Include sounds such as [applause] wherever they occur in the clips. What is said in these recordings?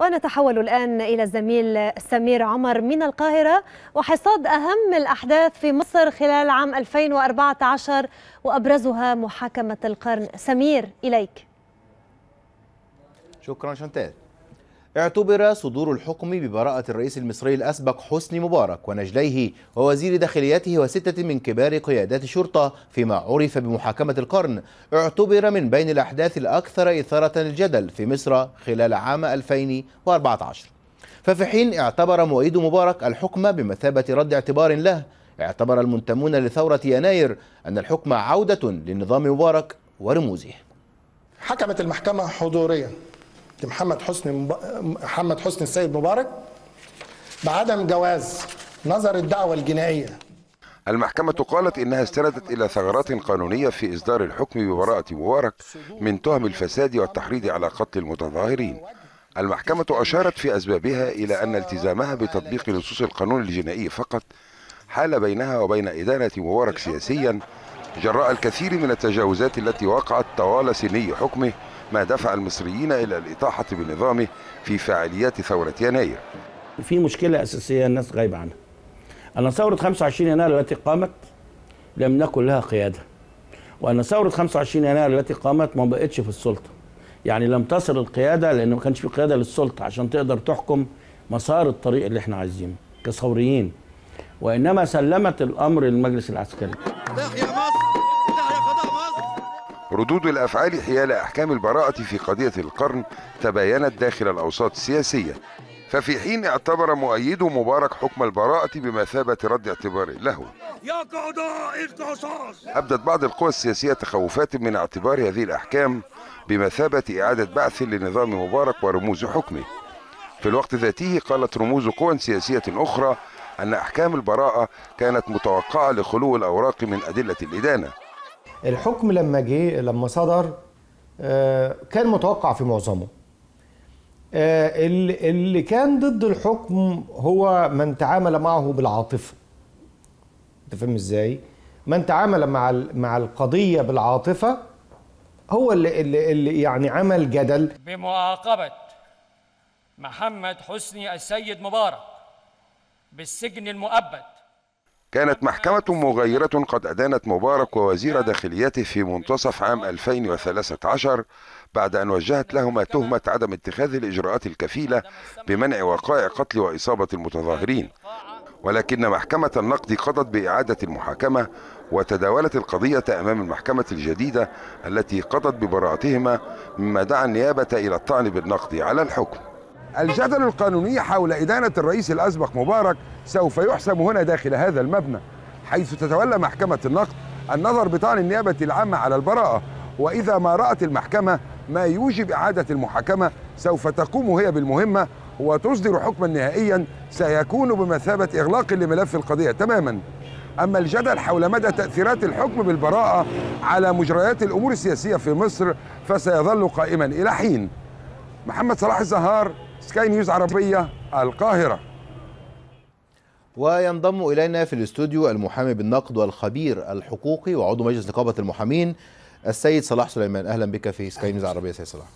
ونتحول الآن إلى الزميل سمير عمر من القاهرة وحصاد أهم الأحداث في مصر خلال عام 2014 وأبرزها محاكمة القرن سمير إليك شكرا شنتال اعتبر صدور الحكم ببراءة الرئيس المصري الأسبق حسني مبارك ونجليه ووزير داخليته وستة من كبار قيادات الشرطة فيما عرف بمحاكمة القرن اعتبر من بين الأحداث الأكثر إثارة الجدل في مصر خلال عام 2014 ففي حين اعتبر مؤيد مبارك الحكم بمثابة رد اعتبار له اعتبر المنتمون لثورة يناير أن الحكم عودة للنظام مبارك ورموزه حكمت المحكمة حضوريا محمد حسني مب... محمد حسني السيد مبارك بعدم جواز نظر الدعوة الجنائية المحكمة قالت إنها استندت إلى ثغرات قانونية في إصدار الحكم ببراءة مبارك من تهم الفساد والتحريض على قتل المتظاهرين المحكمة أشارت في أسبابها إلى أن التزامها بتطبيق نصوص القانون الجنائي فقط حال بينها وبين إدانة مبارك سياسيا جراء الكثير من التجاوزات التي وقعت طوال سني حكمه ما دفع المصريين إلى الإطاحة بنظامه في فعاليات ثورة يناير في مشكلة أساسية الناس غايبة عنها أن ثورة 25 يناير التي قامت لم نكن لها قيادة وأن ثورة 25 يناير التي قامت ما بقتش في السلطة يعني لم تصل القيادة لأن ما كانش في قيادة للسلطة عشان تقدر تحكم مسار الطريق اللي احنا عايزينه كثوريين وإنما سلمت الأمر للمجلس العسكري ردود الأفعال حيال أحكام البراءة في قضية القرن تباينت داخل الأوساط السياسية ففي حين اعتبر مؤيدو مبارك حكم البراءة بمثابة رد اعتبار له أبدت بعض القوى السياسية تخوفات من اعتبار هذه الأحكام بمثابة إعادة بعث لنظام مبارك ورموز حكمه في الوقت ذاته قالت رموز قوى سياسية أخرى أن أحكام البراءة كانت متوقعة لخلو الأوراق من أدلة الإدانة الحكم لما جه لما صدر آه، كان متوقع في معظمه آه، اللي كان ضد الحكم هو من تعامل معه بالعاطفه انت فاهم ازاي من تعامل مع مع القضيه بالعاطفه هو اللي, اللي, اللي يعني عمل جدل بمعاقبه محمد حسني السيد مبارك بالسجن المؤبد كانت محكمة مغيرة قد أدانت مبارك ووزير داخليته في منتصف عام 2013 بعد أن وجهت لهما تهمة عدم اتخاذ الإجراءات الكفيلة بمنع وقائع قتل وإصابة المتظاهرين ولكن محكمة النقد قضت بإعادة المحاكمة وتداولت القضية أمام المحكمة الجديدة التي قضت ببراءتهما مما دعا النيابة إلى الطعن بالنقد على الحكم الجدل القانوني حول إدانة الرئيس الأسبق مبارك سوف يحسم هنا داخل هذا المبنى حيث تتولى محكمة النقد النظر بطعن النيابة العامة على البراءة وإذا ما رأت المحكمة ما يوجب إعادة المحاكمة سوف تقوم هي بالمهمة وتصدر حكما نهائيا سيكون بمثابة إغلاق لملف القضية تماما أما الجدل حول مدى تأثيرات الحكم بالبراءة على مجريات الأمور السياسية في مصر فسيظل قائما إلى حين محمد صلاح الزهار سكاي نيوز عربية القاهرة وينضم إلينا في الاستوديو المحامي بالنقد والخبير الحقوقي وعضو مجلس نقابة المحامين السيد صلاح سليمان أهلا بك في سكاي نيوز عربية سيد صلاح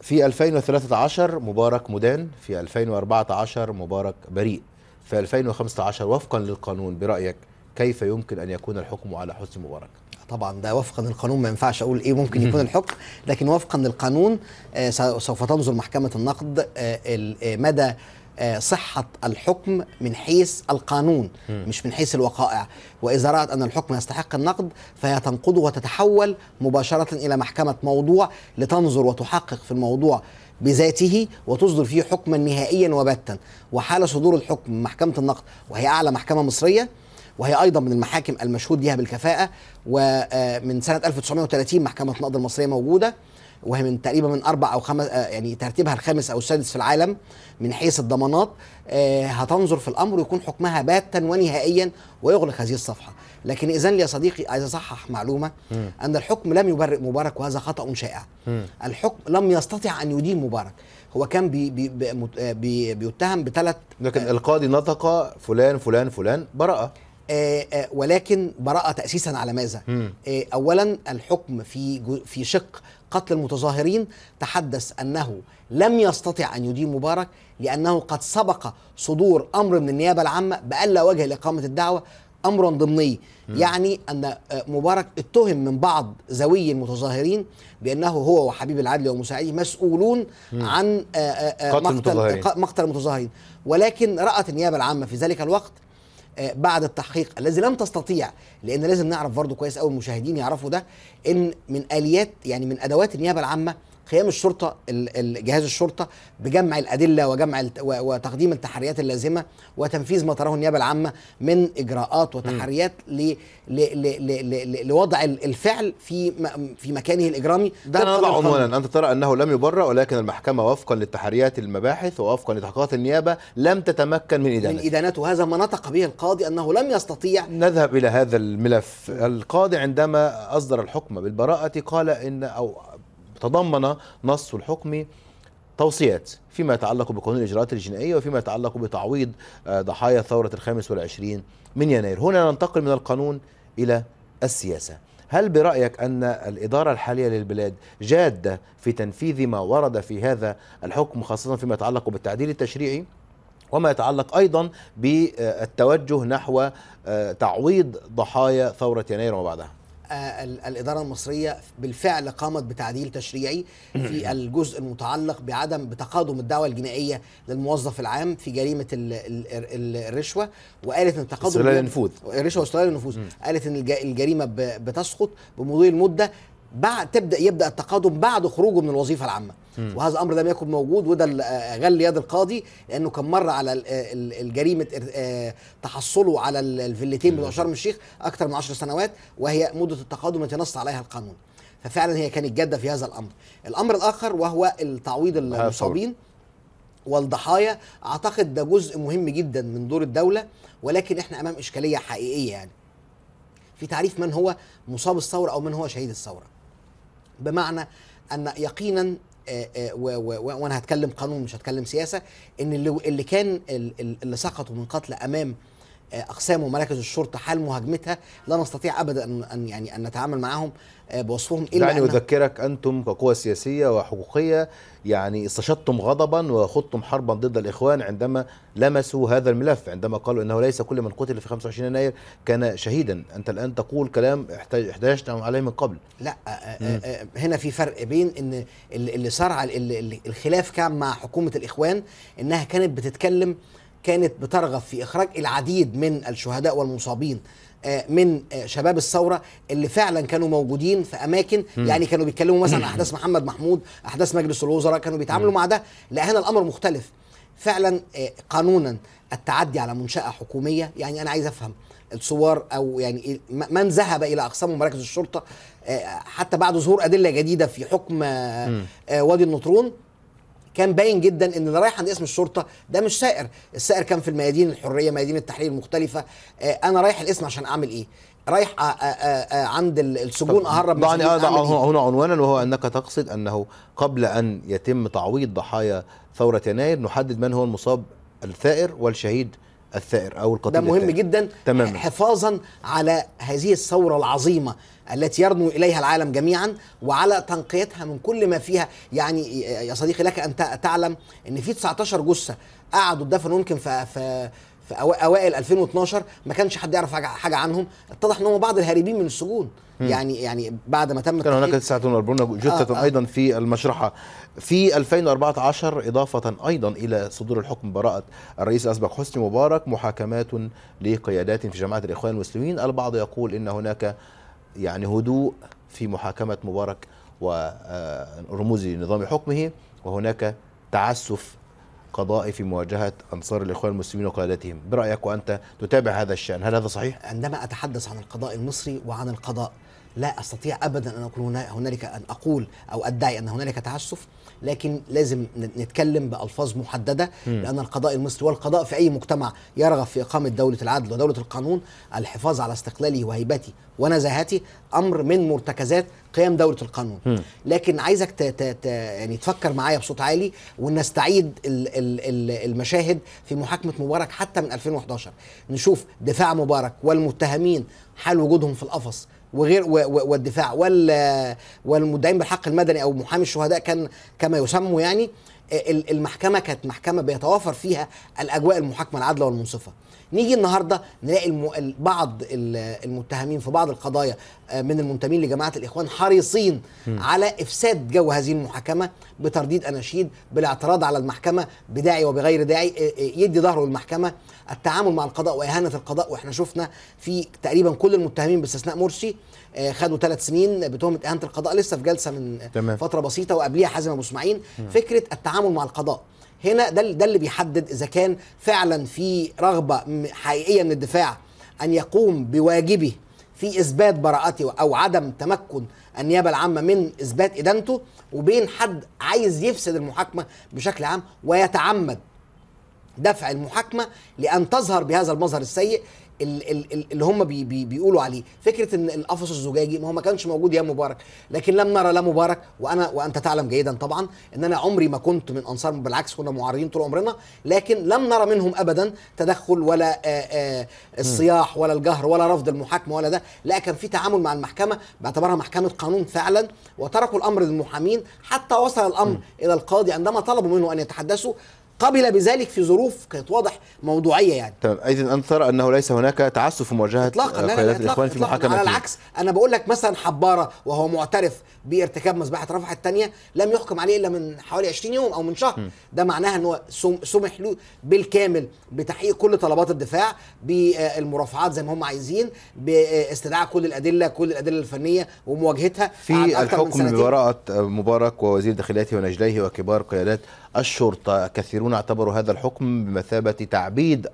في 2013 مبارك مدان في 2014 مبارك بريء في 2015 وفقا للقانون برأيك كيف يمكن أن يكون الحكم على حسن مبارك؟ طبعا ده وفقا للقانون ما ينفعش اقول ايه ممكن يكون الحكم لكن وفقا للقانون آه، سوف تنظر محكمه النقد آه، آه، مدى صحة الحكم من حيث القانون مش من حيث الوقائع وإذا رأت أن الحكم يستحق النقد فهي تنقضه وتتحول مباشرة إلى محكمة موضوع لتنظر وتحقق في الموضوع بذاته وتصدر فيه حكما نهائيا وبتا وحال صدور الحكم محكمة النقد وهي أعلى محكمة مصرية وهي ايضا من المحاكم المشهود بها بالكفاءه ومن آه، سنه 1930 محكمه النقد المصريه موجوده وهي من تقريبا من اربع او خمس آه، يعني ترتيبها الخامس او السادس في العالم من حيث الضمانات آه، هتنظر في الامر ويكون حكمها باتا ونهائيا ويغلق هذه الصفحه لكن اذا يا صديقي عايز اصحح معلومه م. ان الحكم لم يبرئ مبارك وهذا خطا شائع م. الحكم لم يستطع ان يدين مبارك هو كان بي بي بي بيتهم بثلاث لكن القاضي نطق فلان فلان فلان براءه آه، آه، ولكن براءة تأسيسا على ماذا؟ آه، أولا الحكم في في شق قتل المتظاهرين تحدث أنه لم يستطع أن يدين مبارك لأنه قد سبق صدور أمر من النيابة العامة بألا وجه لإقامة الدعوة أمر ضمني يعني أن مبارك اتهم من بعض ذوي المتظاهرين بأنه هو وحبيب العدل ومساعديه مسؤولون عن مقتل المتظاهرين. مقتل المتظاهرين ولكن رأت النيابة العامة في ذلك الوقت آه، بعد التحقيق الذي لم تستطيع لان لازم نعرف برضو كويس قوي المشاهدين يعرفوا ده ان من اليات يعني من ادوات النيابه العامه قيام الشرطه جهاز الشرطه بجمع الادله وجمع وتقديم التحريات اللازمه وتنفيذ ما تراه النيابه العامه من اجراءات وتحريات ل لوضع الفعل في في مكانه الاجرامي ده عنوانا انت ترى انه لم يبرأ ولكن المحكمه وفقا للتحريات المباحث ووفقا لتحقيقات النيابه لم تتمكن من ادانته من ادانته هذا ما نطق به القاضي انه لم يستطيع نذهب الى هذا الملف القاضي عندما اصدر الحكم بالبراءه قال ان او تضمن نص الحكم توصيات فيما يتعلق بقانون الإجراءات الجنائية وفيما يتعلق بتعويض آه، ضحايا ثورة الخامس والعشرين من يناير هنا ننتقل من القانون إلى السياسة هل برأيك أن الإدارة الحالية للبلاد جادة في تنفيذ ما ورد في هذا الحكم خاصة فيما يتعلق بالتعديل التشريعي وما يتعلق أيضا بالتوجه نحو آه، تعويض ضحايا ثورة يناير وما بعدها الاداره المصريه بالفعل قامت بتعديل تشريعي في الجزء المتعلق بعدم بتقادم الدعوه الجنائيه للموظف العام في جريمه الرشوه وقالت ان تقادم الرشوه واستغلال النفوذ قالت ان الجريمه بتسقط بمضي المده بعد تبدا يبدا التقادم بعد خروجه من الوظيفه العامه م. وهذا الامر لم يكن موجود وده غل يد القاضي لانه كان مر على الجريمه آه، تحصله على الفيلتين بتوع شرم الشيخ اكثر من 10 سنوات وهي مده التقادم التي نص عليها القانون ففعلا هي كانت جاده في هذا الامر الامر الاخر وهو التعويض المصابين والضحايا اعتقد ده جزء مهم جدا من دور الدوله ولكن احنا امام اشكاليه حقيقيه يعني في تعريف من هو مصاب الثوره او من هو شهيد الثوره بمعنى ان يقينا آه، آه، وانا هتكلم قانون مش هتكلم سياسه ان اللي, كان اللي سقطوا من قتل امام آه، اقسام ومراكز الشرطه حال مهاجمتها لا نستطيع ابدا ان يعني ان نتعامل معاهم آه، بوصفهم إيه الا دعني اذكرك انتم كقوى سياسيه وحقوقيه يعني استشدتم غضبا وخضتم حربا ضد الاخوان عندما لمسوا هذا الملف عندما قالوا انه ليس كل من قتل في 25 يناير كان شهيدا انت الان تقول كلام احتجنا نعم عليه من قبل لا آه، آه، مم. هنا في فرق بين ان اللي صار الخلاف كان مع حكومه الاخوان انها كانت بتتكلم كانت بترغب في اخراج العديد من الشهداء والمصابين آه، من آه، شباب الثوره اللي فعلا كانوا موجودين في اماكن م. يعني كانوا بيتكلموا مثلا [clears throat] احداث محمد محمود احداث مجلس الوزراء كانوا بيتعاملوا م. مع ده لا هنا الامر مختلف فعلا آه، قانونا التعدي على منشاه حكوميه يعني انا عايز افهم الثوار او يعني من ذهب الى اقسام مراكز الشرطه حتى بعد ظهور ادله جديده في حكم وادي النطرون كان باين جدا ان اللي رايح عند اسم الشرطه ده مش سائر السائر كان في الميادين الحريه ميادين التحرير المختلفه آه، انا رايح الاسم عشان اعمل ايه رايح آآ آه، آآ آه، عند السجون اهرب من يعني إيه؟ هنا عنوانا وهو انك تقصد انه قبل ان يتم تعويض ضحايا ثوره يناير نحدد من هو المصاب الثائر والشهيد الثائر او القتيل ده مهم الثائر. جدا تماما حفاظا على هذه الثوره العظيمه التي يرنو اليها العالم جميعا وعلى تنقيتها من كل ما فيها يعني يا صديقي لك ان تعلم ان في 19 جثه قعدوا الدفن يمكن في في في اوائل 2012 ما كانش حد يعرف حاجه عنهم اتضح ان هم بعض الهاربين من السجون يعني يعني بعد ما تم كان هناك 49 جثه آه،, آه ايضا في المشرحه في 2014 اضافه ايضا الى صدور الحكم براءه الرئيس الاسبق حسني مبارك محاكمات لقيادات في جماعه الاخوان المسلمين البعض يقول ان هناك يعني هدوء في محاكمة مبارك ورموز آه، نظام حكمه وهناك تعسف قضائي في مواجهة أنصار الإخوان المسلمين وقادتهم برأيك وأنت تتابع هذا الشأن هل هذا صحيح؟ عندما أتحدث عن القضاء المصري وعن القضاء لا استطيع ابدا ان اكون هنالك ان اقول او ادعي ان هنالك تعسف لكن لازم نتكلم بالفاظ محدده م. لان القضاء المصري والقضاء في اي مجتمع يرغب في اقامه دوله العدل ودوله القانون الحفاظ على استقلالي وهيبتي ونزاهتي امر من مرتكزات قيام دوله القانون م. لكن عايزك تـ تـ تـ يعني تفكر معايا بصوت عالي ونستعيد الـ الـ الـ المشاهد في محاكمه مبارك حتى من 2011 نشوف دفاع مبارك والمتهمين حال وجودهم في القفص وغير والدفاع والمدعين بالحق المدني او محامي الشهداء كان كما يسموا يعني المحكمه كانت محكمه بيتوافر فيها الاجواء المحاكمه العادله والمنصفه نيجي النهارده نلاقي الم... بعض المتهمين في بعض القضايا آه، من المنتمين لجماعه الاخوان حريصين م. على افساد جو هذه المحاكمه بترديد اناشيد بالاعتراض على المحكمه بداعي وبغير داعي آه، آه، يدي ظهره للمحكمه التعامل مع القضاء واهانه القضاء واحنا شفنا في تقريبا كل المتهمين باستثناء مرسي خدوا ثلاث سنين بتهمه اهانه القضاء لسه في جلسه من تمام. فتره بسيطه وقبليها حازم ابو اسماعيل فكره التعامل التعامل مع القضاء هنا ده ده اللي بيحدد اذا كان فعلا في رغبه حقيقيه من الدفاع ان يقوم بواجبه في اثبات براءته او عدم تمكن النيابه العامه من اثبات ادانته وبين حد عايز يفسد المحاكمه بشكل عام ويتعمد دفع المحاكمه لان تظهر بهذا المظهر السيء اللي هم بي بي بيقولوا عليه فكره ان القفص الزجاجي ما هو ما كانش موجود يا مبارك لكن لم نرى لا مبارك وانا وانت تعلم جيدا طبعا ان انا عمري ما كنت من انصار بالعكس كنا معارضين طول عمرنا لكن لم نرى منهم ابدا تدخل ولا آآ آآ الصياح ولا الجهر ولا رفض المحاكمه ولا ده لا كان في تعامل مع المحكمه باعتبارها محكمه قانون فعلا وتركوا الامر للمحامين حتى وصل الامر م. الى القاضي عندما طلبوا منه ان يتحدثوا قبل بذلك في ظروف كانت واضح موضوعيه يعني تمام طيب، اذا انت ترى انه ليس هناك تعسف في مواجهه اطلاقا لا لا الاخوان في المحاكمه على العكس انا بقول لك مثلا حباره وهو معترف بارتكاب مذبحه رفح الثانيه لم يحكم عليه الا من حوالي 20 يوم او من شهر م. ده معناها ان هو سمح له بالكامل بتحقيق كل طلبات الدفاع بالمرافعات زي ما هم عايزين باستدعاء كل الادله كل الادله الفنيه ومواجهتها في الحكم براءه مبارك ووزير داخليته ونجليه وكبار قيادات الشرطة كثيرون اعتبروا هذا الحكم بمثابة تعبيد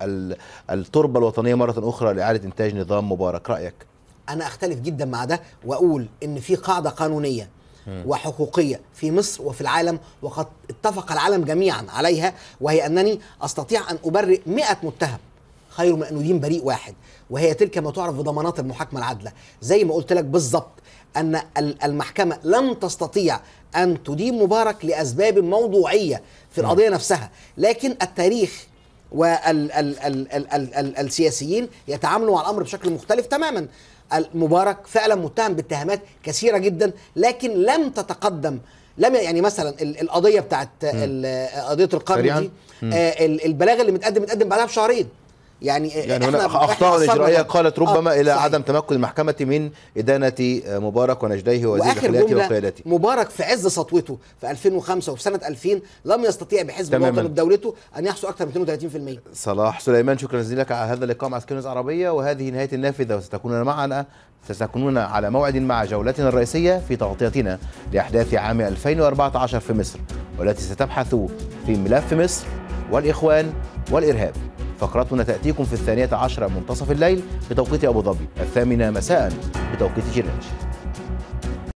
التربة الوطنية مرة أخرى لإعادة إنتاج نظام مبارك رأيك؟ أنا أختلف جدا مع ده وأقول إن في قاعدة قانونية وحقوقية في مصر وفي العالم وقد اتفق العالم جميعا عليها وهي أنني أستطيع أن أبرئ 100 متهم خير من أن يدين بريء واحد وهي تلك ما تعرف بضمانات المحاكمة العادلة زي ما قلت لك بالظبط أن المحكمة لم تستطيع أن تدين مبارك لأسباب موضوعية في القضية نفسها لكن التاريخ والسياسيين يتعاملوا مع الأمر بشكل مختلف تماما مبارك فعلا متهم باتهامات كثيرة جدا لكن لم تتقدم لم يعني مثلا القضيه بتاعت قضيه القرن دي آه، البلاغ اللي متقدم متقدم بعدها بشهرين يعني يعني احنا اخطاء اجرائيه قالت ربما آه الى صحيح. عدم تمكن المحكمه من ادانه مبارك ونجديه وزير الداخليه وقيادته مبارك في عز سطوته في 2005 وفي سنه 2000 لم يستطيع بحزب الوطن بدولته ان يحصل اكثر من 32% صلاح سليمان شكرا جزيلا لك على هذا اللقاء مع سكنز عربيه وهذه نهايه النافذه وستكونون معنا ستكونون على موعد مع جولتنا الرئيسيه في تغطيتنا لاحداث عام 2014 في مصر والتي ستبحث في ملف مصر والاخوان والارهاب فقرتنا تأتيكم في الثانية عشرة منتصف الليل بتوقيت أبو ظبي الثامنة مساء بتوقيت جرينتش